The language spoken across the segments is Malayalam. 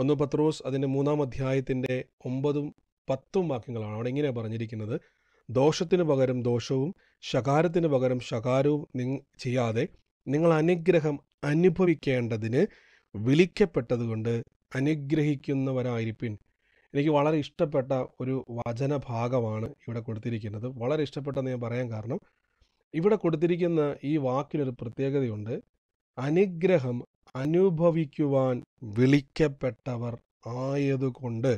ഒന്ന് പത്രോസ് അതിൻ്റെ മൂന്നാം അധ്യായത്തിൻ്റെ ഒമ്പതും പത്തും വാക്യങ്ങളാണ് അവിടെ ഇങ്ങനെ പറഞ്ഞിരിക്കുന്നത് ദോഷത്തിന് പകരം ദോഷവും ശകാരത്തിന് പകരം ശകാരവും നി ചെയ്യാതെ നിങ്ങൾ അനുഗ്രഹം അനുഭവിക്കേണ്ടതിന് വിളിക്കപ്പെട്ടതുകൊണ്ട് അനുഗ്രഹിക്കുന്നവരായിരിപ്പിൻ എനിക്ക് വളരെ ഇഷ്ടപ്പെട്ട ഒരു വചന ഭാഗമാണ് ഇവിടെ കൊടുത്തിരിക്കുന്നത് വളരെ ഇഷ്ടപ്പെട്ടെന്ന് ഞാൻ പറയാൻ കാരണം ഇവിടെ കൊടുത്തിരിക്കുന്ന ഈ വാക്കിനൊരു പ്രത്യേകതയുണ്ട് അനുഗ്രഹം അനുഭവിക്കുവാൻ വിളിക്കപ്പെട്ടവർ ആയതുകൊണ്ട്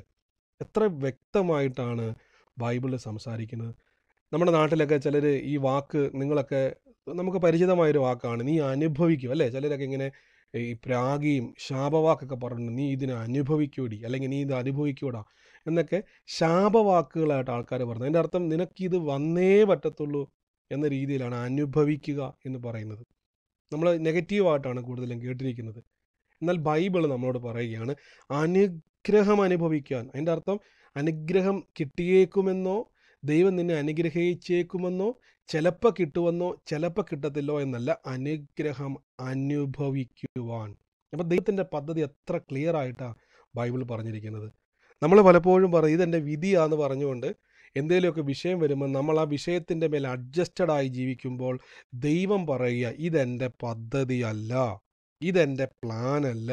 എത്ര വ്യക്തമായിട്ടാണ് ബൈബിളിൽ സംസാരിക്കുന്നത് നമ്മുടെ നാട്ടിലൊക്കെ ചിലർ ഈ വാക്ക് നിങ്ങളൊക്കെ നമുക്ക് പരിചിതമായൊരു വാക്കാണ് നീ അനുഭവിക്കും അല്ലേ ചിലരൊക്കെ ഇങ്ങനെ ഈ പ്രാഗിയും ശാപവാക്കൊക്കെ പറഞ്ഞു നീ ഇതിനെ അനുഭവിക്കൂടി അല്ലെങ്കിൽ നീ ഇത് അനുഭവിക്കൂടാ എന്നൊക്കെ ശാപവാക്കുകളായിട്ട് ആൾക്കാർ പറഞ്ഞു അതിൻ്റെ അർത്ഥം നിനക്കിത് വന്നേ പറ്റത്തുള്ളൂ എന്ന രീതിയിലാണ് അനുഭവിക്കുക എന്ന് പറയുന്നത് നമ്മൾ നെഗറ്റീവായിട്ടാണ് കൂടുതലും കേട്ടിരിക്കുന്നത് എന്നാൽ ബൈബിൾ നമ്മളോട് പറയുകയാണ് അനുഗ്രഹം അനുഭവിക്കാൻ അതിൻ്റെ അർത്ഥം അനുഗ്രഹം കിട്ടിയേക്കുമെന്നോ ദൈവം നിന്നെ അനുഗ്രഹിച്ചേക്കുമെന്നോ ചിലപ്പോൾ കിട്ടുമെന്നോ ചിലപ്പോൾ കിട്ടത്തില്ലോ എന്നല്ല അനുഗ്രഹം അനുഭവിക്കുവാൻ അപ്പം ദൈവത്തിൻ്റെ പദ്ധതി എത്ര ക്ലിയർ ആയിട്ടാണ് ബൈബിൾ പറഞ്ഞിരിക്കുന്നത് നമ്മൾ പലപ്പോഴും പറയും ഇതെൻ്റെ വിധിയാന്ന് പറഞ്ഞുകൊണ്ട് എന്തെങ്കിലുമൊക്കെ വിഷയം വരുമ്പോൾ നമ്മൾ ആ വിഷയത്തിൻ്റെ മേൽ അഡ്ജസ്റ്റഡായി ജീവിക്കുമ്പോൾ ദൈവം പറയുക ഇതെൻ്റെ പദ്ധതിയല്ല ഇതെൻ്റെ പ്ലാനല്ല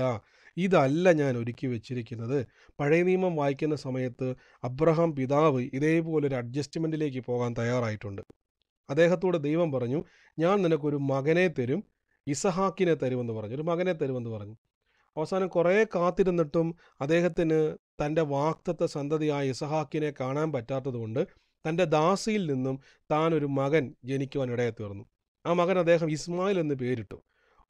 ഇതല്ല ഞാൻ ഒരുക്കി വെച്ചിരിക്കുന്നത് പഴയ നിയമം വായിക്കുന്ന സമയത്ത് അബ്രഹാം പിതാവ് ഇതേപോലൊരു അഡ്ജസ്റ്റ്മെൻറ്റിലേക്ക് പോകാൻ തയ്യാറായിട്ടുണ്ട് അദ്ദേഹത്തോട് ദൈവം പറഞ്ഞു ഞാൻ നിനക്കൊരു മകനെ തരും ഇസഹാക്കിനെ തരുമെന്ന് പറഞ്ഞു ഒരു മകനെ തരുമെന്ന് പറഞ്ഞു അവസാനം കുറേ കാത്തിരുന്നിട്ടും അദ്ദേഹത്തിന് തൻ്റെ വാക്തത്വ സന്തതിയായ ഇസഹാക്കിനെ കാണാൻ പറ്റാത്തതുകൊണ്ട് തൻ്റെ ദാസിയിൽ നിന്നും താൻ ഒരു മകൻ ജനിക്കുവാൻ ഇടയെ തീർന്നു ആ മകൻ അദ്ദേഹം ഇസ്മായിൽ എന്ന് പേരിട്ടു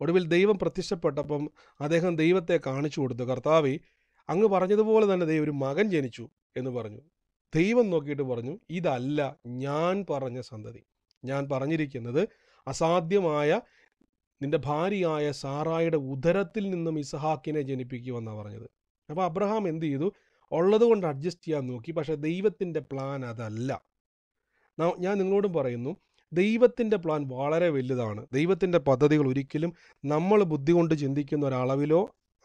ഒടുവിൽ ദൈവം പ്രത്യക്ഷപ്പെട്ടപ്പം അദ്ദേഹം ദൈവത്തെ കാണിച്ചു കൊടുത്തു കർത്താവി അങ്ങ് പറഞ്ഞതുപോലെ തന്നെ ദൈവം ഒരു മകൻ ജനിച്ചു എന്ന് പറഞ്ഞു ദൈവം നോക്കിയിട്ട് പറഞ്ഞു ഇതല്ല ഞാൻ പറഞ്ഞ സന്തതി ഞാൻ പറഞ്ഞിരിക്കുന്നത് അസാധ്യമായ നിന്റെ ഭാര്യയായ സാറായുടെ ഉദരത്തിൽ നിന്നും ഇസഹാക്കിനെ ജനിപ്പിക്കുമെന്നാണ് പറഞ്ഞത് അപ്പോൾ അബ്രഹാം എന്ത് ചെയ്തു ഉള്ളത് കൊണ്ട് അഡ്ജസ്റ്റ് ചെയ്യാൻ നോക്കി പക്ഷേ ദൈവത്തിൻ്റെ പ്ലാൻ അതല്ല ഞാൻ നിങ്ങളോടും പറയുന്നു ദൈവത്തിൻ്റെ പ്ലാൻ വളരെ വലുതാണ് ദൈവത്തിൻ്റെ പദ്ധതികൾ ഒരിക്കലും നമ്മൾ ബുദ്ധി കൊണ്ട് ചിന്തിക്കുന്ന ഒരളവിലോ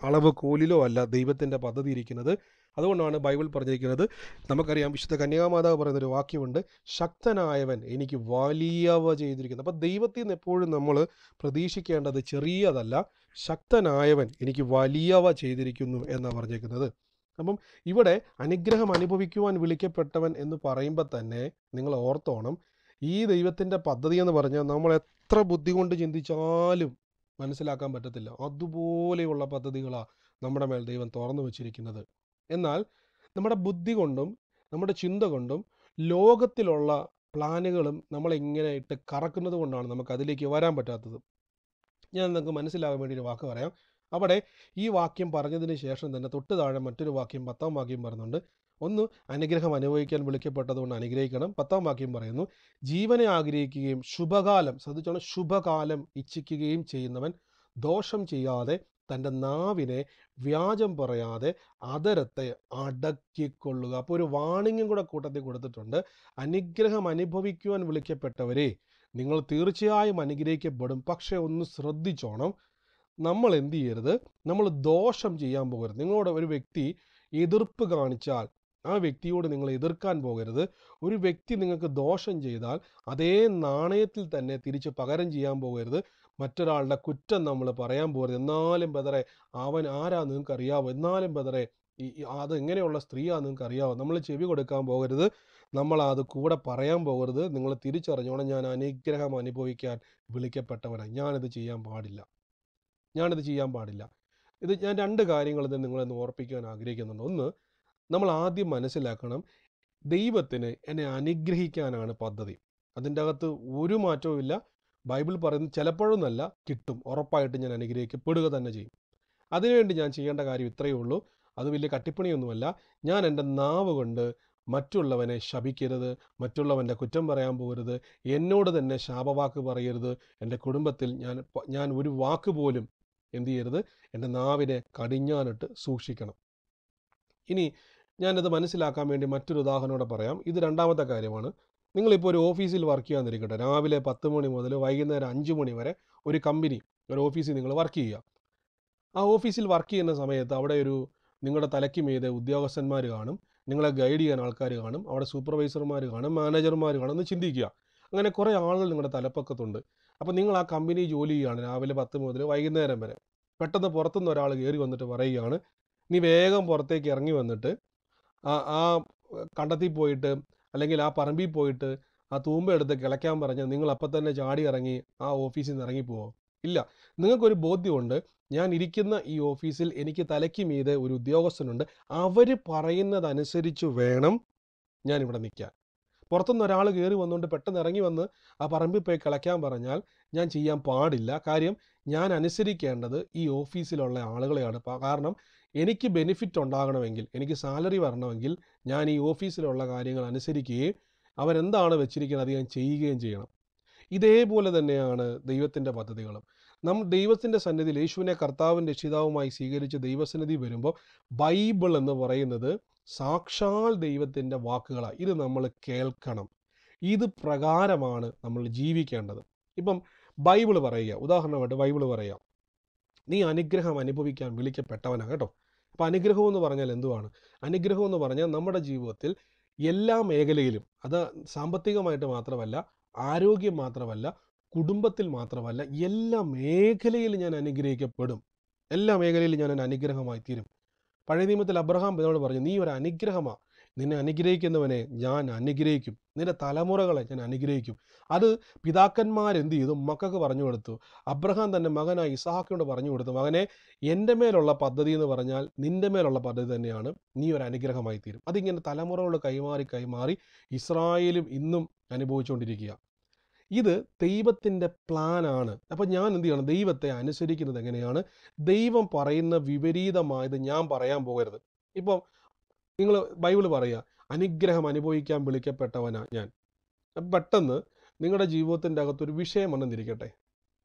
അളവ് കോലിലോ അല്ല ദൈവത്തിൻ്റെ പദ്ധതി ഇരിക്കുന്നത് അതുകൊണ്ടാണ് ബൈബിൾ പറഞ്ഞിരിക്കുന്നത് നമുക്കറിയാം വിശുദ്ധ കന്യാമാതാവ് പറയുന്നൊരു വാക്യമുണ്ട് ശക്തനായവൻ എനിക്ക് വലിയവ ചെയ്തിരിക്കുന്നു അപ്പോൾ ദൈവത്തിൽ നിന്ന് എപ്പോഴും നമ്മൾ പ്രതീക്ഷിക്കേണ്ടത് ചെറിയതല്ല ശക്തനായവൻ എനിക്ക് വലിയവ ചെയ്തിരിക്കുന്നു എന്നാണ് പറഞ്ഞിരിക്കുന്നത് അപ്പം ഇവിടെ അനുഗ്രഹം അനുഭവിക്കുവാൻ വിളിക്കപ്പെട്ടവൻ എന്ന് പറയുമ്പോൾ തന്നെ നിങ്ങൾ ഓർത്തോണം ഈ ദൈവത്തിൻ്റെ പദ്ധതി എന്ന് പറഞ്ഞാൽ നമ്മൾ എത്ര ബുദ്ധി കൊണ്ട് ചിന്തിച്ചാലും മനസ്സിലാക്കാൻ പറ്റത്തില്ല അതുപോലെയുള്ള പദ്ധതികളാണ് നമ്മുടെ മേൽ ദൈവം തുറന്നു വച്ചിരിക്കുന്നത് എന്നാൽ നമ്മുടെ ബുദ്ധി കൊണ്ടും നമ്മുടെ ചിന്ത കൊണ്ടും ലോകത്തിലുള്ള പ്ലാനുകളും നമ്മളെങ്ങനെ ഇട്ട് കറക്കുന്നത് കൊണ്ടാണ് നമുക്ക് അതിലേക്ക് വരാൻ പറ്റാത്തത് ഞാൻ നിങ്ങൾക്ക് മനസ്സിലാകാൻ വേണ്ടി ഒരു വാക്ക് പറയാം അവിടെ ഈ വാക്യം പറഞ്ഞതിന് ശേഷം തന്നെ തൊട്ട് താഴെ മറ്റൊരു വാക്യം പത്താം വാക്യം പറയുന്നുണ്ട് ഒന്ന് അനുഗ്രഹം അനുഭവിക്കാൻ വിളിക്കപ്പെട്ടതുകൊണ്ട് അനുഗ്രഹിക്കണം പത്താം വാക്യം പറയുന്നു ജീവനെ ആഗ്രഹിക്കുകയും ശുഭകാലം ശ്രദ്ധിച്ചോണം ശുഭകാലം ഇച്ഛിക്കുകയും ചെയ്യുന്നവൻ ദോഷം ചെയ്യാതെ തൻ്റെ നാവിനെ വ്യാജം പറയാതെ അതരത്തെ അടക്കിക്കൊള്ളുക അപ്പോൾ ഒരു വാണിങ്ങും കൂടെ കൂട്ടത്തിൽ കൊടുത്തിട്ടുണ്ട് അനുഗ്രഹം അനുഭവിക്കുവാൻ വിളിക്കപ്പെട്ടവരെ നിങ്ങൾ തീർച്ചയായും അനുഗ്രഹിക്കപ്പെടും പക്ഷേ ഒന്ന് ശ്രദ്ധിച്ചോണം നമ്മൾ എന്ത് ചെയ്യരുത് നമ്മൾ ദോഷം ചെയ്യാൻ പോകരുത് നിങ്ങളോട് ഒരു വ്യക്തി എതിർപ്പ് കാണിച്ചാൽ ആ വ്യക്തിയോട് നിങ്ങൾ എതിർക്കാൻ പോകരുത് ഒരു വ്യക്തി നിങ്ങൾക്ക് ദോഷം ചെയ്താൽ അതേ നാണയത്തിൽ തന്നെ തിരിച്ച് പകരം ചെയ്യാൻ പോകരുത് മറ്റൊരാളുടെ കുറ്റം നമ്മൾ പറയാൻ പോകരുത് എന്നാലും ബദറെ അവൻ ആരാ നിങ്ങൾക്ക് അറിയാവോ എന്നാലും ബദറെ ഈ എങ്ങനെയുള്ള സ്ത്രീയാ നിങ്ങൾക്ക് അറിയാവോ നമ്മൾ ചെവി കൊടുക്കാൻ പോകരുത് നമ്മൾ അത് കൂടെ പറയാൻ പോകരുത് നിങ്ങൾ തിരിച്ചറിഞ്ഞോണം ഞാൻ അനുഗ്രഹം അനുഭവിക്കാൻ വിളിക്കപ്പെട്ടവനാണ് ഞാനിത് ചെയ്യാൻ പാടില്ല ഞാനിത് ചെയ്യാൻ പാടില്ല ഇത് ഞാൻ രണ്ട് കാര്യങ്ങൾ ഇത് നിങ്ങളെന്ന് ഓർപ്പിക്കാൻ ആഗ്രഹിക്കുന്നുണ്ട് ഒന്ന് നമ്മൾ ആദ്യം മനസ്സിലാക്കണം ദൈവത്തിന് എന്നെ അനുഗ്രഹിക്കാനാണ് പദ്ധതി അതിൻ്റെ അകത്ത് ഒരു മാറ്റവും ഇല്ല ബൈബിൾ പറയുന്നത് ചിലപ്പോഴൊന്നല്ല കിട്ടും ഉറപ്പായിട്ട് ഞാൻ അനുഗ്രഹിക്കപ്പെടുക തന്നെ ചെയ്യും അതിനുവേണ്ടി ഞാൻ ചെയ്യേണ്ട കാര്യം ഇത്രയേ ഉള്ളൂ അത് വലിയ കട്ടിപ്പണിയൊന്നുമല്ല ഞാൻ എൻ്റെ നാവ് കൊണ്ട് മറ്റുള്ളവനെ ശപിക്കരുത് മറ്റുള്ളവൻ്റെ കുറ്റം പറയാൻ പോകരുത് എന്നോട് തന്നെ ശാപവാക്ക് പറയരുത് എൻ്റെ കുടുംബത്തിൽ ഞാൻ ഞാൻ ഒരു വാക്ക് പോലും എന്തു ചെയ്യരുത് എൻ്റെ നാവിനെ കടിഞ്ഞാനിട്ട് സൂക്ഷിക്കണം ഇനി ഞാനത് മനസ്സിലാക്കാൻ വേണ്ടി മറ്റൊരു ഉദാഹരണോടെ പറയാം ഇത് രണ്ടാമത്തെ കാര്യമാണ് നിങ്ങളിപ്പോൾ ഒരു ഓഫീസിൽ വർക്ക് ചെയ്യാന്നിരിക്കട്ടെ രാവിലെ പത്ത് മണി മുതൽ വൈകുന്നേരം അഞ്ച് മണി വരെ ഒരു കമ്പനി ഒരു ഓഫീസിൽ നിങ്ങൾ വർക്ക് ചെയ്യുക ആ ഓഫീസിൽ വർക്ക് ചെയ്യുന്ന സമയത്ത് അവിടെ ഒരു നിങ്ങളുടെ തലയ്ക്ക് മീതെ ഉദ്യോഗസ്ഥന്മാർ കാണും നിങ്ങളെ ഗൈഡ് ചെയ്യാൻ ആൾക്കാർ കാണും അവിടെ സൂപ്പർവൈസർമാർ കാണും മാനേജർമാർ കാണും എന്ന് ചിന്തിക്കുക അങ്ങനെ കുറേ ആളുകൾ നിങ്ങളുടെ തലപ്പക്കത്തുണ്ട് അപ്പോൾ നിങ്ങൾ ആ കമ്പനി ജോലി ചെയ്യുകയാണ് രാവിലെ പത്ത് മുതൽ വൈകുന്നേരം വരെ പെട്ടെന്ന് പുറത്തുനിന്ന് ഒരാൾ കയറി വന്നിട്ട് പറയുകയാണ് നീ വേഗം പുറത്തേക്ക് ഇറങ്ങി വന്നിട്ട് ആ ആ കണ്ടത്തിൽ പോയിട്ട് അല്ലെങ്കിൽ ആ പറമ്പിൽ പോയിട്ട് ആ തൂമ്പ എടുത്ത് കിളയ്ക്കാൻ പറഞ്ഞ് നിങ്ങൾ അപ്പം തന്നെ ചാടി ഇറങ്ങി ആ ഓഫീസിൽ നിന്ന് ഇറങ്ങിപ്പോവോ ഇല്ല നിങ്ങൾക്കൊരു ബോധ്യമുണ്ട് ഞാൻ ഇരിക്കുന്ന ഈ ഓഫീസിൽ എനിക്ക് തലയ്ക്ക് മീതെ ഒരു ഉദ്യോഗസ്ഥനുണ്ട് അവർ പറയുന്നതനുസരിച്ച് വേണം ഞാൻ ഇവിടെ നിൽക്കാൻ പുറത്തുനിന്ന് ഒരാൾ കയറി വന്നുകൊണ്ട് പെട്ടെന്ന് ഇറങ്ങി വന്ന് ആ പറമ്പിൽ പോയി കിളയ്ക്കാൻ പറഞ്ഞാൽ ഞാൻ ചെയ്യാൻ പാടില്ല കാര്യം ഞാൻ അനുസരിക്കേണ്ടത് ഈ ഓഫീസിലുള്ള ആളുകളെയാണ് കാരണം എനിക്ക് ബെനിഫിറ്റ് ഉണ്ടാകണമെങ്കിൽ എനിക്ക് സാലറി വരണമെങ്കിൽ ഞാൻ ഈ ഓഫീസിലുള്ള കാര്യങ്ങൾ അനുസരിക്കുകയും അവരെന്താണ് വെച്ചിരിക്കുന്നത് അത് ഞാൻ ചെയ്യുകയും ചെയ്യണം ഇതേപോലെ തന്നെയാണ് ദൈവത്തിൻ്റെ പദ്ധതികളും നാം ദൈവത്തിൻ്റെ സന്നിധിയിൽ യേശുവിനെ കർത്താവും രക്ഷിതാവുമായി സ്വീകരിച്ച് ദൈവസന്നിധി വരുമ്പോൾ ബൈബിൾ എന്ന് പറയുന്നത് സാക്ഷാൽ ദൈവത്തിൻ്റെ വാക്കുകളാണ് ഇത് നമ്മൾ കേൾക്കണം ഇത് പ്രകാരമാണ് നമ്മൾ ജീവിക്കേണ്ടത് ഇപ്പം ബൈബിൾ പറയുക ഉദാഹരണമായിട്ട് ബൈബിൾ പറയുക നീ അനുഗ്രഹം അനുഭവിക്കാൻ വിളിക്കപ്പെട്ടവനാണ് കേട്ടോ അപ്പോൾ അനുഗ്രഹം എന്ന് പറഞ്ഞാൽ എന്തുവാണ് അനുഗ്രഹം എന്ന് പറഞ്ഞാൽ നമ്മുടെ ജീവിതത്തിൽ എല്ലാ മേഖലയിലും അത് സാമ്പത്തികമായിട്ട് മാത്രമല്ല ആരോഗ്യം മാത്രമല്ല കുടുംബത്തിൽ മാത്രമല്ല എല്ലാ മേഖലയിലും ഞാൻ അനുഗ്രഹിക്കപ്പെടും എല്ലാ മേഖലയിലും ഞാൻ അനുഗ്രഹമായി തീരും പഴയ നിയമത്തിൽ അബ്രഹാം എന്നോട് പറഞ്ഞു നീ ഒരു അനുഗ്രഹമാണ് നിന്നെ അനുഗ്രഹിക്കുന്നവനെ ഞാൻ അനുഗ്രഹിക്കും നിന്റെ തലമുറകളെ ഞാൻ അനുഗ്രഹിക്കും അത് പിതാക്കന്മാരെന്ത് ചെയ്തു മക്കൾക്ക് പറഞ്ഞു കൊടുത്തു അബ്രഹാം തന്റെ മകനായ ഇസാഹാക്കിനോട് പറഞ്ഞു കൊടുത്തു മകനെ എൻ്റെ മേലുള്ള പദ്ധതി എന്ന് പറഞ്ഞാൽ നിന്റെ മേലുള്ള പദ്ധതി തന്നെയാണ് നീ ഒരു അനുഗ്രഹമായി തീരും അതിങ്ങനെ തലമുറകളോട് കൈമാറി കൈമാറി ഇസ്രായേലും ഇന്നും അനുഭവിച്ചുകൊണ്ടിരിക്കുക ഇത് ദൈവത്തിൻ്റെ പ്ലാനാണ് അപ്പം ഞാൻ എന്ത് ചെയ്യണം ദൈവത്തെ അനുസരിക്കുന്നത് എങ്ങനെയാണ് ദൈവം പറയുന്ന വിപരീതമായത് ഞാൻ പറയാൻ പോകരുത് ഇപ്പം നിങ്ങൾ ബൈബിൾ പറയുക അനുഗ്രഹം അനുഭവിക്കാൻ വിളിക്കപ്പെട്ടവനാ ഞാൻ പെട്ടെന്ന് നിങ്ങളുടെ ജീവിതത്തിൻ്റെ അകത്തൊരു വിഷയം വന്നിരിക്കട്ടെ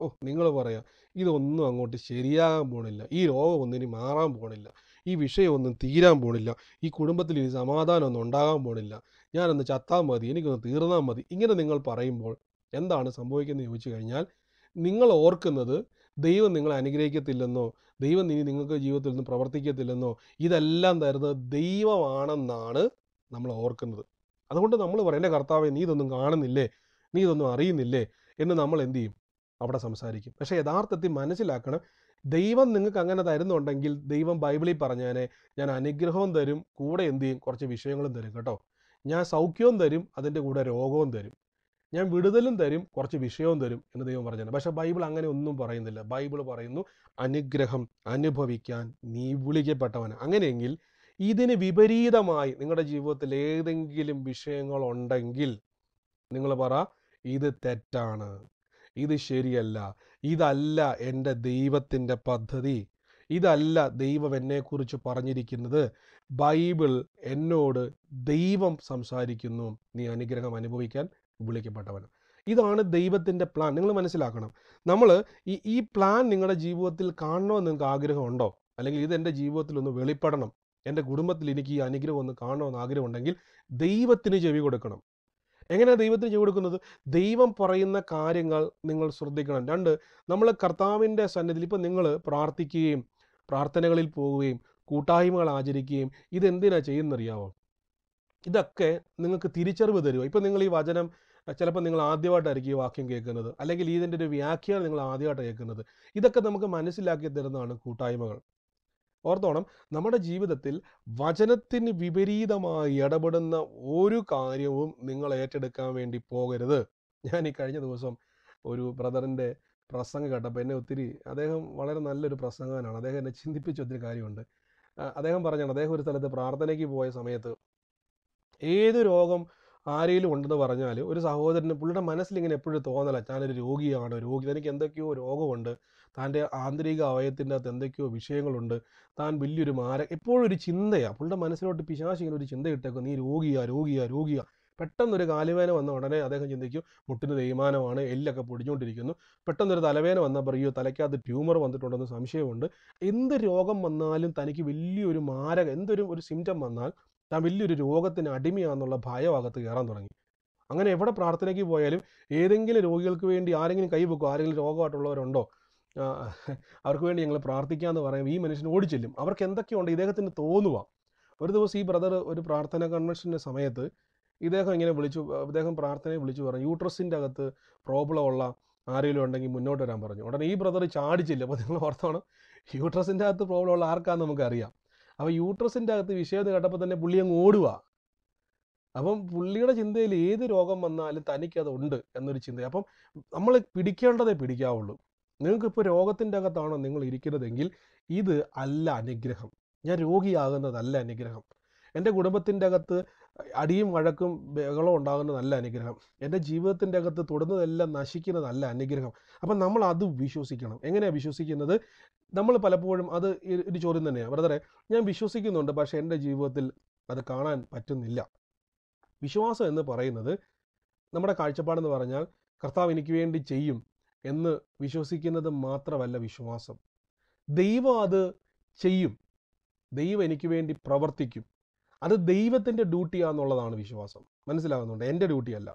ഓ നിങ്ങൾ പറയാം ഇതൊന്നും അങ്ങോട്ട് ശരിയാകാൻ പോണില്ല ഈ രോഗം ഒന്നിനി മാറാൻ പോണില്ല ഈ വിഷയമൊന്നും തീരാൻ പോണില്ല ഈ കുടുംബത്തിൽ ഇനി ഒന്നും ഉണ്ടാകാൻ പോണില്ല ഞാനൊന്ന് ചത്താൽ മതി എനിക്കൊന്ന് തീർന്നാൽ മതി ഇങ്ങനെ നിങ്ങൾ പറയുമ്പോൾ എന്താണ് സംഭവിക്കുന്നത് ചോദിച്ചു കഴിഞ്ഞാൽ നിങ്ങൾ ഓർക്കുന്നത് ദൈവം നിങ്ങളെ അനുഗ്രഹിക്കത്തില്ലെന്നോ ദൈവം ഇനി നിങ്ങൾക്ക് ജീവിതത്തിൽ നിന്ന് പ്രവർത്തിക്കത്തില്ലെന്നോ ഇതെല്ലാം തരുന്നത് ദൈവമാണെന്നാണ് നമ്മൾ ഓർക്കുന്നത് അതുകൊണ്ട് നമ്മൾ പറയുന്ന കർത്താവെ നീ ഇതൊന്നും കാണുന്നില്ലേ നീ ഇതൊന്നും അറിയുന്നില്ലേ എന്ന് നമ്മൾ എന്ത് ചെയ്യും അവിടെ സംസാരിക്കും പക്ഷേ യഥാർത്ഥത്തിൽ മനസ്സിലാക്കണം ദൈവം നിങ്ങൾക്ക് അങ്ങനെ തരുന്നുണ്ടെങ്കിൽ ദൈവം ബൈബിളിൽ പറഞ്ഞാനേ ഞാൻ അനുഗ്രഹവും തരും കൂടെ എന്ത് ചെയ്യും കുറച്ച് വിഷയങ്ങളും തരും കേട്ടോ ഞാൻ സൗഖ്യവും തരും അതിൻ്റെ കൂടെ രോഗവും തരും ഞാൻ വിടുതലും തരും കുറച്ച് വിഷയവും തരും എന്ന് ദൈവം പറഞ്ഞു പക്ഷേ ബൈബിൾ അങ്ങനെ ഒന്നും പറയുന്നില്ല ബൈബിൾ പറയുന്നു അനുഗ്രഹം അനുഭവിക്കാൻ നീ വിളിക്കപ്പെട്ടവന് അങ്ങനെയെങ്കിൽ ഇതിന് വിപരീതമായി നിങ്ങളുടെ ജീവിതത്തിൽ ഏതെങ്കിലും വിഷയങ്ങളുണ്ടെങ്കിൽ നിങ്ങൾ പറ ഇത് തെറ്റാണ് ഇത് ശരിയല്ല ഇതല്ല എൻ്റെ ദൈവത്തിൻ്റെ പദ്ധതി ഇതല്ല ദൈവം എന്നെക്കുറിച്ച് പറഞ്ഞിരിക്കുന്നത് ബൈബിൾ എന്നോട് ദൈവം സംസാരിക്കുന്നു നീ അനുഗ്രഹം അനുഭവിക്കാൻ വിളിക്കപ്പെട്ടവൻ ഇതാണ് ദൈവത്തിൻ്റെ പ്ലാൻ നിങ്ങൾ മനസ്സിലാക്കണം നമ്മൾ ഈ ഈ പ്ലാൻ നിങ്ങളുടെ ജീവിതത്തിൽ കാണണമെന്ന് നിങ്ങൾക്ക് ആഗ്രഹമുണ്ടോ അല്ലെങ്കിൽ ഇത് എൻ്റെ ജീവിതത്തിൽ ഒന്ന് വെളിപ്പെടണം എൻ്റെ കുടുംബത്തിൽ എനിക്ക് ഈ അനുഗ്രഹം ഒന്ന് കാണണമെന്ന് ആഗ്രഹമുണ്ടെങ്കിൽ ദൈവത്തിന് ചെവി കൊടുക്കണം എങ്ങനെയാണ് ദൈവത്തിന് ചെവി കൊടുക്കുന്നത് ദൈവം പറയുന്ന കാര്യങ്ങൾ നിങ്ങൾ ശ്രദ്ധിക്കണം രണ്ട് നമ്മൾ കർത്താവിൻ്റെ സന്നിധിയിൽ ഇപ്പം നിങ്ങൾ പ്രാർത്ഥിക്കുകയും പ്രാർത്ഥനകളിൽ പോവുകയും കൂട്ടായ്മകൾ ആചരിക്കുകയും ഇതെന്തിനാണ് ചെയ്യുന്നറിയാവോ ഇതൊക്കെ നിങ്ങൾക്ക് തിരിച്ചറിവ് തരുമോ ഇപ്പം നിങ്ങൾ ഈ വചനം ചിലപ്പോൾ നിങ്ങൾ ആദ്യമായിട്ടായിരിക്കും ഈ വാക്യം കേൾക്കുന്നത് അല്ലെങ്കിൽ ഇതിൻ്റെ ഒരു വ്യാഖ്യാനം നിങ്ങൾ ആദ്യമായിട്ട് കേൾക്കുന്നത് ഇതൊക്കെ നമുക്ക് മനസ്സിലാക്കി തരുന്നതാണ് കൂട്ടായ്മകൾ ഓർത്തോണം നമ്മുടെ ജീവിതത്തിൽ വചനത്തിന് വിപരീതമായി ഇടപെടുന്ന ഒരു കാര്യവും നിങ്ങൾ ഏറ്റെടുക്കാൻ വേണ്ടി പോകരുത് ഞാൻ ഈ കഴിഞ്ഞ ദിവസം ഒരു ബ്രദറിൻ്റെ പ്രസംഗം കേട്ടപ്പോൾ എന്നെ ഒത്തിരി അദ്ദേഹം വളരെ നല്ലൊരു പ്രസംഗകനാണ് അദ്ദേഹം എന്നെ ചിന്തിപ്പിച്ച ഒത്തിരി കാര്യമുണ്ട് അദ്ദേഹം പറഞ്ഞാണ് അദ്ദേഹം ഒരു സ്ഥലത്ത് പ്രാർത്ഥനയ്ക്ക് പോയ സമയത്ത് ഏത് രോഗം ആരെങ്കിലും ഉണ്ടെന്ന് പറഞ്ഞാൽ ഒരു സഹോദരന് പുള്ളിയുടെ മനസ്സിൽ ഇങ്ങനെ എപ്പോഴും തോന്നല ഞാനൊരു രോഗിയാണ് രോഗി തനിക്ക് എന്തൊക്കെയോ രോഗമുണ്ട് താൻ്റെ ആന്തരിക അവയത്തിൻ്റെ അകത്ത് എന്തൊക്കെയോ വിഷയങ്ങളുണ്ട് താൻ വലിയൊരു മാര എപ്പോഴും ഒരു ചിന്തയാണ് പുള്ളിയുടെ മനസ്സിലോട്ട് പിശാശ് ഇങ്ങനെ ഒരു ചിന്ത ഇട്ടേക്കും നീ രോഗിയാ രോഗിയാ രോഗിയാ പെട്ടെന്നൊരു കാലുവേന വന്ന ഉടനെ അദ്ദേഹം ചിന്തിക്കും മുട്ടിന് തേയ്മാനമാണ് എല്ലൊക്കെ പൊടിഞ്ഞുകൊണ്ടിരിക്കുന്നു പെട്ടെന്നൊരു തലവേന വന്നാൽ പറയൂ തലയ്ക്കകത്ത് ട്യൂമർ വന്നിട്ടുണ്ടെന്ന് സംശയമുണ്ട് എന്ത് രോഗം വന്നാലും തനിക്ക് വലിയൊരു മാരക എന്തൊരു ഒരു സിംറ്റം വന്നാൽ താൻ വലിയൊരു രോഗത്തിന് അടിമയാണെന്നുള്ള ഭയഭാഗത്ത് കയറാൻ തുടങ്ങി അങ്ങനെ എവിടെ പ്രാർത്ഥനയ്ക്ക് പോയാലും ഏതെങ്കിലും രോഗികൾക്ക് വേണ്ടി ആരെങ്കിലും കൈ വെക്കുക ആരെങ്കിലും രോഗമായിട്ടുള്ളവരുണ്ടോ അവർക്ക് വേണ്ടി ഞങ്ങൾ പ്രാർത്ഥിക്കാമെന്ന് പറയും ഈ മനുഷ്യൻ ഓടിച്ചെല്ലും അവർക്ക് എന്തൊക്കെയുണ്ട് ഇദ്ദേഹത്തിന് തോന്നുക ഒരു ദിവസം ഈ ബ്രദർ ഒരു പ്രാർത്ഥന കൺവെൻഷൻ്റെ സമയത്ത് ഇദ്ദേഹം ഇങ്ങനെ വിളിച്ചു ഇദ്ദേഹം പ്രാർത്ഥനയെ വിളിച്ചു പറഞ്ഞു യൂട്രസിൻ്റെ അകത്ത് പ്രോബ്ലം ഉള്ള ആരെങ്കിലും ഉണ്ടെങ്കിൽ മുന്നോട്ട് വരാൻ പറഞ്ഞു ഉടനെ ഈ ബ്രദർ ചാടിച്ചില്ല അപ്പോൾ നിങ്ങൾ ഓർത്തോണം യൂട്രസിൻ്റെ അകത്ത് പ്രോബ്ലം ഉള്ള ആർക്കാന്ന് നമുക്കറിയാം അപ്പോൾ യൂട്രസിൻ്റെ അകത്ത് വിഷയത് കേട്ടപ്പോൾ തന്നെ പുള്ളി അങ്ങ് ഓടുക അപ്പം പുള്ളിയുടെ ചിന്തയിൽ ഏത് രോഗം വന്നാലും തനിക്കതുണ്ട് എന്നൊരു ചിന്ത അപ്പം നമ്മൾ പിടിക്കേണ്ടതേ പിടിക്കാവുള്ളൂ നിങ്ങൾക്കിപ്പോൾ രോഗത്തിൻ്റെ അകത്താണോ നിങ്ങൾ ഇരിക്കുന്നതെങ്കിൽ ഇത് അല്ല അനുഗ്രഹം ഞാൻ രോഗിയാകുന്നതല്ല അനുഗ്രഹം എൻ്റെ കുടുംബത്തിൻ്റെ അകത്ത് അടിയും വഴക്കും ബഹളവും നല്ല അനുഗ്രഹം എൻ്റെ ജീവിതത്തിൻ്റെ അകത്ത് തൊടുന്നതെല്ലാം നല്ല അനുഗ്രഹം അപ്പം നമ്മൾ അത് വിശ്വസിക്കണം എങ്ങനെയാണ് വിശ്വസിക്കുന്നത് നമ്മൾ പലപ്പോഴും അത് ഒരു ചോദ്യം തന്നെയാണ് ബ്രദറെ ഞാൻ വിശ്വസിക്കുന്നുണ്ട് പക്ഷേ എൻ്റെ ജീവിതത്തിൽ അത് കാണാൻ പറ്റുന്നില്ല വിശ്വാസം എന്ന് പറയുന്നത് നമ്മുടെ കാഴ്ചപ്പാടെന്ന് പറഞ്ഞാൽ കർത്താവ് എനിക്ക് വേണ്ടി ചെയ്യും എന്ന് വിശ്വസിക്കുന്നത് മാത്രമല്ല വിശ്വാസം ദൈവം അത് ചെയ്യും ദൈവം എനിക്ക് വേണ്ടി പ്രവർത്തിക്കും അത് ദൈവത്തിൻ്റെ ഡ്യൂട്ടിയാന്നുള്ളതാണ് വിശ്വാസം മനസ്സിലാകുന്നുണ്ട് എൻ്റെ ഡ്യൂട്ടിയല്ല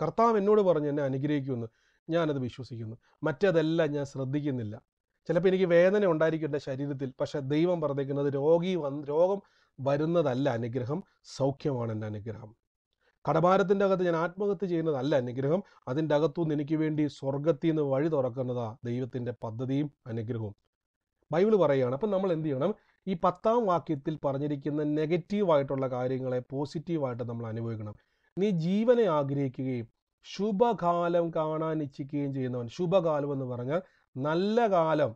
കർത്താവ് എന്നോട് പറഞ്ഞ് എന്നെ അനുഗ്രഹിക്കുമെന്ന് ഞാനത് വിശ്വസിക്കുന്നു മറ്റതെല്ലാം ഞാൻ ശ്രദ്ധിക്കുന്നില്ല ചിലപ്പോൾ എനിക്ക് വേദന ഉണ്ടായിരിക്കും എൻ്റെ ശരീരത്തിൽ പക്ഷെ ദൈവം പറഞ്ഞേക്കുന്നത് രോഗി വന്ന് രോഗം വരുന്നതല്ല അനുഗ്രഹം സൗഖ്യമാണ് എൻ്റെ അനുഗ്രഹം കടഭാരത്തിൻ്റെ അകത്ത് ഞാൻ ആത്മഹത്യ ചെയ്യുന്നതല്ല അനുഗ്രഹം അതിൻ്റെ അകത്തുനിന്ന് എനിക്ക് വേണ്ടി സ്വർഗത്തിൽ നിന്ന് വഴി തുറക്കുന്നതാ ദൈവത്തിൻ്റെ പദ്ധതിയും അനുഗ്രഹവും ബൈബിൾ പറയുകയാണ് അപ്പം നമ്മൾ എന്ത് ചെയ്യണം ഈ പത്താം വാക്യത്തിൽ പറഞ്ഞിരിക്കുന്ന നെഗറ്റീവായിട്ടുള്ള കാര്യങ്ങളെ പോസിറ്റീവായിട്ട് നമ്മൾ അനുഭവിക്കണം നീ ജീവനെ ആഗ്രഹിക്കുകയും ശുഭകാലം കാണാൻ ഇച്ഛിക്കുകയും ചെയ്യുന്നവൻ ശുഭകാലം എന്ന് പറഞ്ഞാൽ നല്ല കാലം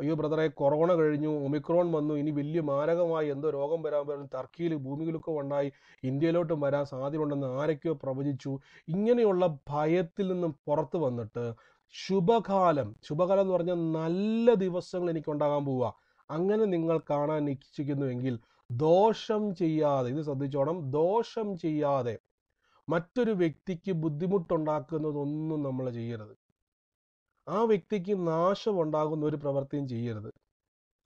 അയ്യോ ബ്രദറെ കൊറോണ കഴിഞ്ഞു ഒമിക്രോൺ വന്നു ഇനി വലിയ മാരകമായി എന്തോ രോഗം വരാൻ പറ്റും ടർക്കിയിൽ ഭൂമികുലുക്കം ഉണ്ടായി ഇന്ത്യയിലോട്ടും വരാൻ സാധ്യതയുണ്ടെന്ന് ആരൊക്കെയോ പ്രവചിച്ചു ഇങ്ങനെയുള്ള ഭയത്തിൽ നിന്നും പുറത്തു വന്നിട്ട് ശുഭകാലം ശുഭകാലം എന്ന് പറഞ്ഞാൽ നല്ല ദിവസങ്ങൾ എനിക്ക് ഉണ്ടാകാൻ പോവുക അങ്ങനെ നിങ്ങൾ കാണാൻ ഇച്ഛിക്കുന്നുവെങ്കിൽ ദോഷം ചെയ്യാതെ ഇത് ശ്രദ്ധിച്ചോണം ദോഷം ചെയ്യാതെ മറ്റൊരു വ്യക്തിക്ക് ബുദ്ധിമുട്ടുണ്ടാക്കുന്നതൊന്നും നമ്മൾ ചെയ്യരുത് ആ വ്യക്തിക്ക് നാശം ഉണ്ടാകുന്ന ഒരു പ്രവൃത്തിയും ചെയ്യരുത്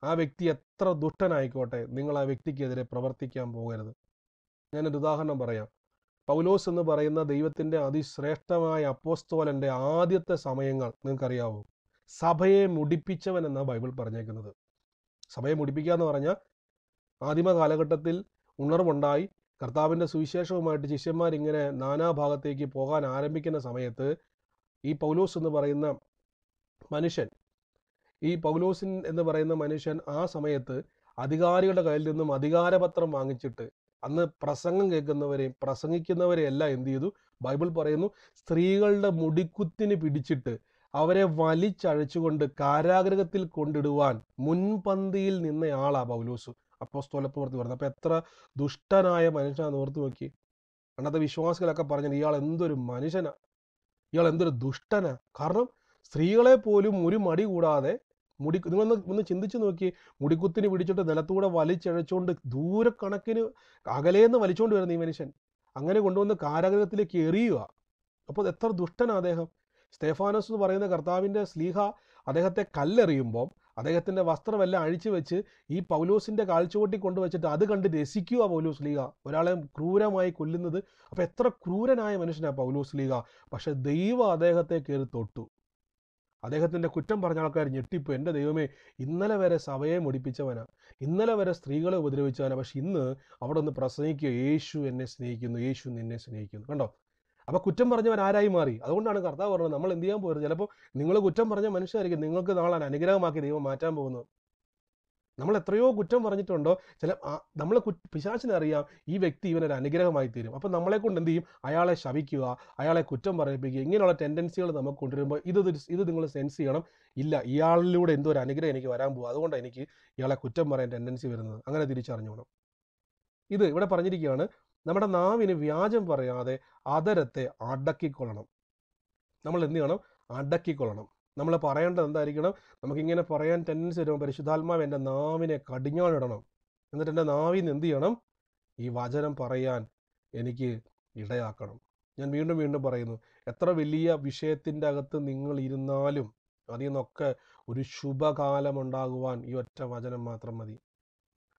ആ വ്യക്തി എത്ര ദുഷ്ടനായിക്കോട്ടെ നിങ്ങൾ ആ വ്യക്തിക്കെതിരെ പ്രവർത്തിക്കാൻ പോകരുത് ഞാനൊരു ഉദാഹരണം പറയാം പൗലോസ് എന്ന് പറയുന്ന ദൈവത്തിൻ്റെ അതിശ്രേഷ്ഠമായ അപ്പോസ്തോലൻ്റെ ആദ്യത്തെ സമയങ്ങൾ നിങ്ങൾക്കറിയാവോ സഭയെ മുടിപ്പിച്ചവൻ എന്നാണ് ബൈബിൾ പറഞ്ഞേക്കുന്നത് സഭയെ മുടിപ്പിക്കുക എന്ന് പറഞ്ഞാൽ ആദിമ കാലഘട്ടത്തിൽ ഉണർവുണ്ടായി കർത്താവിൻ്റെ സുവിശേഷവുമായിട്ട് ശിഷ്യന്മാർ ഇങ്ങനെ നാനാഭാഗത്തേക്ക് പോകാൻ ആരംഭിക്കുന്ന സമയത്ത് ഈ പൗലോസ് എന്ന് പറയുന്ന മനുഷ്യൻ ഈ പൗലോസിൻ എന്ന് പറയുന്ന മനുഷ്യൻ ആ സമയത്ത് അധികാരികളുടെ കയ്യിൽ നിന്നും അധികാരപത്രം വാങ്ങിച്ചിട്ട് അന്ന് പ്രസംഗം കേൾക്കുന്നവരെയും പ്രസംഗിക്കുന്നവരെയും എല്ലാം എന്ത് ചെയ്തു ബൈബിൾ പറയുന്നു സ്ത്രീകളുടെ മുടിക്കുത്തിന് പിടിച്ചിട്ട് അവരെ വലിച്ചഴച്ചുകൊണ്ട് കാരാഗ്രഹത്തിൽ കൊണ്ടിടുവാൻ മുൻപന്തിയിൽ നിന്നയാളാ പൗലൂസ് അപ്പോസ്തോല പ്രവൃത്തി പറഞ്ഞത് അപ്പൊ എത്ര ദുഷ്ടനായ മനുഷ്യനാന്ന് ഓർത്ത് നോക്കി അന്നത്തെ വിശ്വാസികളൊക്കെ പറഞ്ഞത് ഇയാൾ എന്തൊരു മനുഷ്യനാ ഇയാൾ എന്തൊരു ദുഷ്ടനാ കാരണം സ്ത്രീകളെ പോലും ഒരു മടി കൂടാതെ മുടി നിങ്ങളൊന്ന് ഒന്ന് ചിന്തിച്ചു നോക്കി മുടിക്കുത്തിന് പിടിച്ചിട്ട് നിലത്തൂടെ വലിച്ചഴച്ചുകൊണ്ട് ദൂരക്കണക്കിന് അകലേന്ന് വലിച്ചോണ്ട് വരുന്ന ഈ മനുഷ്യൻ അങ്ങനെ കൊണ്ടുവന്ന് കാരാഗ്രഹത്തിലേക്ക് എറിയുക അപ്പോൾ എത്ര ദുഷ്ടനാ അദ്ദേഹം സ്റ്റേഫാനോസ് എന്ന് പറയുന്ന കർത്താവിൻ്റെ സ്ലീഹ അദ്ദേഹത്തെ കല്ലെറിയുമ്പോൾ അദ്ദേഹത്തിൻ്റെ വസ്ത്രമെല്ലാം അഴിച്ചു വെച്ച് ഈ പൗലോസിൻ്റെ കാൽച്ചുവട്ടി കൊണ്ടുവച്ചിട്ട് അത് കണ്ട് രസിക്കുക പൗലോസ് ലീഗ ഒരാളെ ക്രൂരമായി കൊല്ലുന്നത് അപ്പോൾ എത്ര ക്രൂരനായ മനുഷ്യനാണ് പൗലോസ് ലീഗ പക്ഷെ ദൈവം അദ്ദേഹത്തെ കയറി തൊട്ടു അദ്ദേഹത്തിൻ്റെ കുറ്റം പറഞ്ഞ ആൾക്കാർ ഞെട്ടിപ്പു എൻ്റെ ദൈവമേ ഇന്നലെ വരെ സഭയെ മുടിപ്പിച്ചവനാണ് ഇന്നലെ വരെ സ്ത്രീകളെ ഉപദ്രവിച്ചവനാ പക്ഷെ ഇന്ന് അവിടെ ഒന്ന് പ്രസംഗിക്കുക യേശു എന്നെ സ്നേഹിക്കുന്നു യേശു നിന്നെ സ്നേഹിക്കുന്നു കണ്ടോ അപ്പൊ കുറ്റം പറഞ്ഞവൻ ആരായി മാറി അതുകൊണ്ടാണ് കർത്താവ് പറഞ്ഞത് നമ്മൾ എന്ത് ചെയ്യാൻ പോകരുത് ചിലപ്പോൾ നിങ്ങൾ കുറ്റം പറഞ്ഞ മനുഷ്യരായിരിക്കും നിങ്ങൾക്ക് നാളെ അനുഗ്രഹമാക്കി ദൈവം മാറ്റാൻ പോകുന്നത് നമ്മൾ എത്രയോ കുറ്റം പറഞ്ഞിട്ടുണ്ടോ ചില നമ്മൾ പിശാച്ചിനറിയാം ഈ വ്യക്തി ഇവനൊരു അനുഗ്രഹമായി തീരും അപ്പം നമ്മളെ കൊണ്ട് എന്ത് ചെയ്യും അയാളെ ശവിക്കുക അയാളെ കുറ്റം പറയിപ്പിക്കുക ഇങ്ങനെയുള്ള ടെൻഡൻസികൾ നമുക്ക് കൊണ്ടുവരുമ്പോൾ ഇത് ഇത് നിങ്ങൾ സെൻസ് ചെയ്യണം ഇല്ല ഇയാളിലൂടെ എന്തോ ഒരു അനുഗ്രഹം എനിക്ക് വരാൻ പോകും അതുകൊണ്ടാണ് എനിക്ക് ഇയാളെ കുറ്റം പറയാൻ ടെൻഡൻസി വരുന്നത് അങ്ങനെ തിരിച്ചറിഞ്ഞോണം ഇത് ഇവിടെ പറഞ്ഞിരിക്കുകയാണ് നമ്മുടെ നാവിന് വ്യാജം പറയാതെ അതരത്തെ അടക്കിക്കൊള്ളണം നമ്മൾ എന്ത് ചെയ്യണം അടക്കിക്കൊള്ളണം നമ്മൾ പറയേണ്ടത് എന്തായിരിക്കണം നമുക്കിങ്ങനെ പറയാൻ ടെൻഡൻസി വരുമ്പോൾ പരിശുദ്ധാത്മാവ് എൻ്റെ നാവിനെ കടിഞ്ഞാണിടണം എന്നിട്ട് എൻ്റെ നാവിൽ നിന്ന് എന്ത് ചെയ്യണം ഈ വചനം പറയാൻ എനിക്ക് ഇടയാക്കണം ഞാൻ വീണ്ടും വീണ്ടും പറയുന്നു എത്ര വലിയ വിഷയത്തിൻ്റെ അകത്ത് നിങ്ങൾ ഇരുന്നാലും അതിൽ നിന്നൊക്കെ ഒരു ഉണ്ടാകുവാൻ ഈ ഒറ്റ വചനം മാത്രം മതി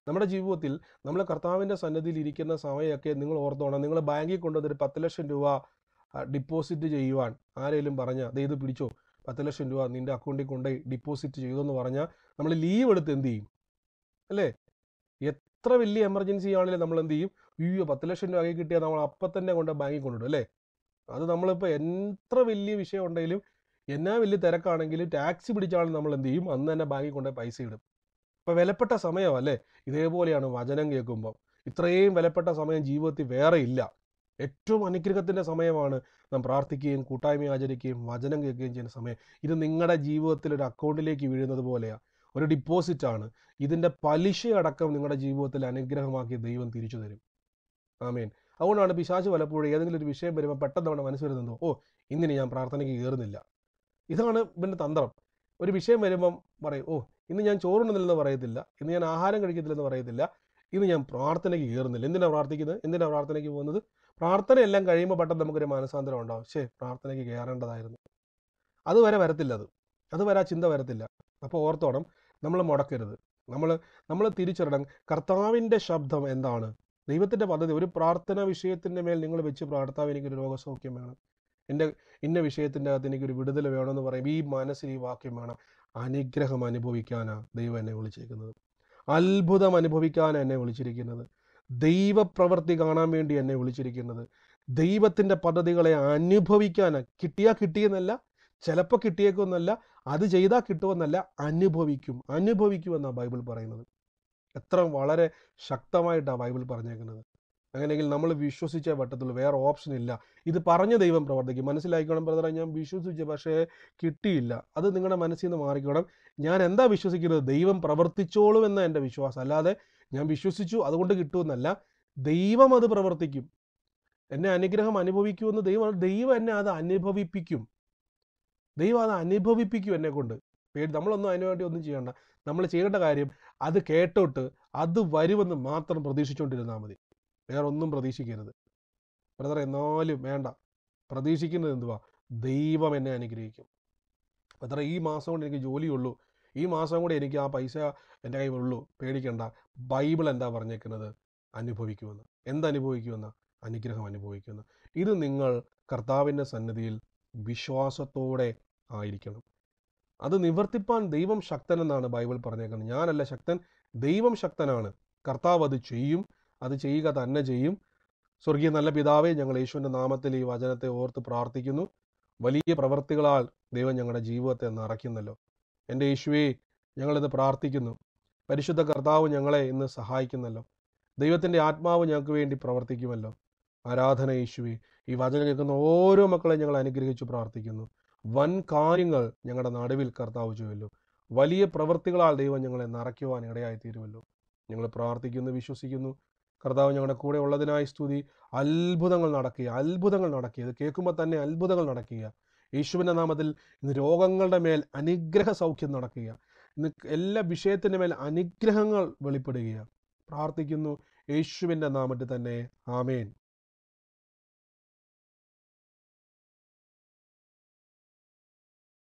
നമ്മുടെ ജീവിതത്തിൽ നമ്മൾ കർത്താവിൻ്റെ സന്നദ്ധിയിൽ ഇരിക്കുന്ന സമയമൊക്കെ നിങ്ങൾ ഓർത്തോണം നിങ്ങൾ ബാങ്കിൽ കൊണ്ടുവന്നൊരു പത്ത് ലക്ഷം രൂപ ഡിപ്പോസിറ്റ് ചെയ്യുവാൻ ആരെങ്കിലും പറഞ്ഞാൽ അത് ഇത് പിടിച്ചോ പത്ത് ലക്ഷം രൂപ നിൻ്റെ അക്കൗണ്ടിൽ കൊണ്ട് ഡിപ്പോസിറ്റ് ചെയ്തു എന്ന് പറഞ്ഞാൽ നമ്മൾ ലീവ് എടുത്ത് എന്ത് ചെയ്യും അല്ലേ എത്ര വലിയ എമർജൻസി ആണെങ്കിലും നമ്മൾ എന്ത് ചെയ്യും അയ്യോ പത്ത് ലക്ഷം രൂപ കിട്ടിയാൽ നമ്മൾ അപ്പം തന്നെ കൊണ്ട് ബാങ്കിൽ കൊണ്ടിടും അല്ലേ അത് നമ്മളിപ്പോൾ എത്ര വലിയ വിഷയം ഉണ്ടെങ്കിലും എന്നാ വലിയ തിരക്കാണെങ്കിലും ടാക്സി പിടിച്ചാണ് നമ്മൾ എന്ത് ചെയ്യും അന്ന് തന്നെ ബാങ്കിൽ കൊണ്ടുപോയി പൈസ ഇടും ഇപ്പം വിലപ്പെട്ട അല്ലേ ഇതേപോലെയാണ് വചനം കേൾക്കുമ്പം ഇത്രയും വിലപ്പെട്ട സമയം ജീവിതത്തിൽ വേറെ ഇല്ല ഏറ്റവും അനുഗ്രഹത്തിൻ്റെ സമയമാണ് നാം പ്രാർത്ഥിക്കുകയും കൂട്ടായ്മ ആചരിക്കുകയും വചനം കേൾക്കുകയും ചെയ്യുന്ന സമയം ഇത് നിങ്ങളുടെ ജീവിതത്തിൽ ഒരു അക്കൗണ്ടിലേക്ക് വീഴുന്നത് പോലെയാണ് ഒരു ഡിപ്പോസിറ്റാണ് ഇതിൻ്റെ പലിശ അടക്കം നിങ്ങളുടെ ജീവിതത്തിൽ അനുഗ്രഹമാക്കി ദൈവം തിരിച്ചു തരും ആമീൻ അതുകൊണ്ടാണ് പിശാച് പലപ്പോഴും ഏതെങ്കിലും ഒരു വിഷയം വരുമ്പോൾ പെട്ടെന്ന് നമ്മുടെ ഓ ഇന്നിനി ഞാൻ പ്രാർത്ഥനയ്ക്ക് കയറുന്നില്ല ഇതാണ് ഇവൻ്റെ തന്ത്രം ഒരു വിഷയം വരുമ്പം പറയും ഓ ഇന്ന് ഞാൻ ചോറുണ്ടെന്നില്ലെന്ന് പറയത്തില്ല ഇന്ന് ഞാൻ ആഹാരം കഴിക്കത്തില്ലെന്ന് പറയത്തില്ല ഇന്ന് ഞാൻ പ്രാർത്ഥനയ്ക്ക് കയറുന്നില്ല എന്തിനാണ് പ്രാർത്ഥിക്കുന്നത് എന്തിനാണ് പ്രാർത്ഥനയ്ക്ക് പോകുന്നത് പ്രാർത്ഥന എല്ലാം കഴിയുമ്പോൾ പെട്ടെന്ന് നമുക്കൊരു മാനസാന്തരം ഉണ്ടാവും ശേ പ്രാർത്ഥനയ്ക്ക് കയറേണ്ടതായിരുന്നു അതുവരെ വരത്തില്ല അത് അതുവരെ ആ ചിന്ത വരത്തില്ല അപ്പോൾ ഓർത്തോണം നമ്മൾ മുടക്കരുത് നമ്മൾ നമ്മൾ തിരിച്ചറിയണം കർത്താവിൻ്റെ ശബ്ദം എന്താണ് ദൈവത്തിൻ്റെ പദ്ധതി ഒരു പ്രാർത്ഥന വിഷയത്തിൻ്റെ മേൽ നിങ്ങൾ വെച്ച് പ്രാർത്ഥന എനിക്കൊരു രോഗസൗഖ്യം വേണം എൻ്റെ ഇന്ന വിഷയത്തിൻ്റെ അകത്ത് എനിക്കൊരു വിടുതൽ വേണമെന്ന് പറയും ഈ മനസ്സിൽ ഈ വാക്യം വേണം അനുഗ്രഹം അനുഭവിക്കാനാണ് ദൈവം എന്നെ വിളിച്ചിരിക്കുന്നത് അത്ഭുതം അനുഭവിക്കാനാണ് എന്നെ വിളിച്ചിരിക്കുന്നത് ദൈവപ്രവൃത്തി കാണാൻ വേണ്ടി എന്നെ വിളിച്ചിരിക്കുന്നത് ദൈവത്തിൻ്റെ പദ്ധതികളെ അനുഭവിക്കാനാണ് കിട്ടിയാൽ കിട്ടിയെന്നല്ല ചിലപ്പോൾ കിട്ടിയേക്കുമെന്നല്ല അത് ചെയ്താൽ കിട്ടുമെന്നല്ല അനുഭവിക്കും അനുഭവിക്കുമെന്നാണ് ബൈബിൾ പറയുന്നത് എത്ര വളരെ ശക്തമായിട്ടാണ് ബൈബിൾ പറഞ്ഞേക്കുന്നത് അങ്ങനെയെങ്കിൽ നമ്മൾ വിശ്വസിച്ചേ പറ്റത്തുള്ളൂ വേറെ ഓപ്ഷൻ ഇല്ല ഇത് പറഞ്ഞ ദൈവം പ്രവർത്തിക്കും മനസ്സിലാക്കിക്കോണം ബ്രദറെ ഞാൻ വിശ്വസിച്ച പക്ഷേ കിട്ടിയില്ല അത് നിങ്ങളുടെ മനസ്സിൽ നിന്ന് മാറിക്കണം ഞാൻ എന്താ വിശ്വസിക്കുന്നത് ദൈവം പ്രവർത്തിച്ചോളും എന്ന എൻ്റെ വിശ്വാസം അല്ലാതെ ഞാൻ വിശ്വസിച്ചു അതുകൊണ്ട് കിട്ടുമെന്നല്ല ദൈവം അത് പ്രവർത്തിക്കും എന്നെ അനുഗ്രഹം അനുഭവിക്കുമെന്ന് ദൈവം ദൈവം എന്നെ അത് അനുഭവിപ്പിക്കും ദൈവം അത് അനുഭവിപ്പിക്കും എന്നെ കൊണ്ട് പേടി നമ്മളൊന്നും അതിനുവേണ്ടി ഒന്നും ചെയ്യണ്ട നമ്മൾ ചെയ്യേണ്ട കാര്യം അത് കേട്ടോട്ട് അത് വരുമെന്ന് മാത്രം പ്രതീക്ഷിച്ചുകൊണ്ടിരുന്നാൽ മതി വേറെ ഒന്നും പ്രതീക്ഷിക്കരുത് ബ്രദർ എന്നാലും വേണ്ട പ്രതീക്ഷിക്കുന്നത് എന്തുവാ ദൈവം എന്നെ അനുഗ്രഹിക്കും ബ്രദർ ഈ മാസം കൊണ്ട് എനിക്ക് ജോലിയുള്ളൂ ഈ മാസം കൂടി എനിക്ക് ആ പൈസ എൻ്റെ കയ്യിലുള്ളൂ പേടിക്കണ്ട ബൈബിൾ എന്താ പറഞ്ഞേക്കുന്നത് അനുഭവിക്കുമെന്ന് എന്തനുഭവിക്കുമെന്ന് അനുഗ്രഹം അനുഭവിക്കുമെന്ന് ഇത് നിങ്ങൾ കർത്താവിൻ്റെ സന്നിധിയിൽ വിശ്വാസത്തോടെ ആയിരിക്കണം അത് നിവർത്തിപ്പാൻ ദൈവം ശക്തനെന്നാണ് ബൈബിൾ പറഞ്ഞേക്കുന്നത് ഞാനല്ല ശക്തൻ ദൈവം ശക്തനാണ് കർത്താവ് അത് ചെയ്യും അത് ചെയ്യുക തന്നെ ചെയ്യും സ്വർഗീയ നല്ല പിതാവേ ഞങ്ങൾ യേശുവിൻ്റെ നാമത്തിൽ ഈ വചനത്തെ ഓർത്ത് പ്രാർത്ഥിക്കുന്നു വലിയ പ്രവൃത്തികളാൽ ദൈവം ഞങ്ങളുടെ ജീവിതത്തെ നിറയ്ക്കുന്നല്ലോ എൻ്റെ യേശുവെ ഞങ്ങളിത് പ്രാർത്ഥിക്കുന്നു പരിശുദ്ധ കർത്താവ് ഞങ്ങളെ ഇന്ന് സഹായിക്കുന്നല്ലോ ദൈവത്തിൻ്റെ ആത്മാവ് ഞങ്ങൾക്ക് വേണ്ടി പ്രവർത്തിക്കുമല്ലോ ആരാധന യേശുവെ ഈ വചനം കേൾക്കുന്ന ഓരോ മക്കളെ ഞങ്ങൾ അനുഗ്രഹിച്ചു പ്രാർത്ഥിക്കുന്നു വൻ കാര്യങ്ങൾ ഞങ്ങളുടെ നടുവിൽ കർത്താവ് ചെയ്യുമല്ലോ വലിയ പ്രവൃത്തികളാൽ ദൈവം ഞങ്ങളെ നിറയ്ക്കുവാൻ ഇടയായി തീരുമല്ലോ ഞങ്ങൾ പ്രാർത്ഥിക്കുന്നു വിശ്വസിക്കുന്നു കർത്താവ് ഞങ്ങളുടെ കൂടെ ഉള്ളതിനായി സ്തുതി അത്ഭുതങ്ങൾ നടക്കുക അത്ഭുതങ്ങൾ നടക്കുക ഇത് കേൾക്കുമ്പോൾ തന്നെ അത്ഭുതങ്ങൾ നടക്കുക യേശുവിൻ്റെ നാമത്തിൽ ഇന്ന് രോഗങ്ങളുടെ മേൽ അനുഗ്രഹ സൗഖ്യം നടക്കുക ഇന്ന് എല്ലാ വിഷയത്തിൻ്റെ മേൽ അനുഗ്രഹങ്ങൾ വെളിപ്പെടുകയാണ് പ്രാർത്ഥിക്കുന്നു യേശുവിൻ്റെ നാമത്തിൽ തന്നെ ആമേൻ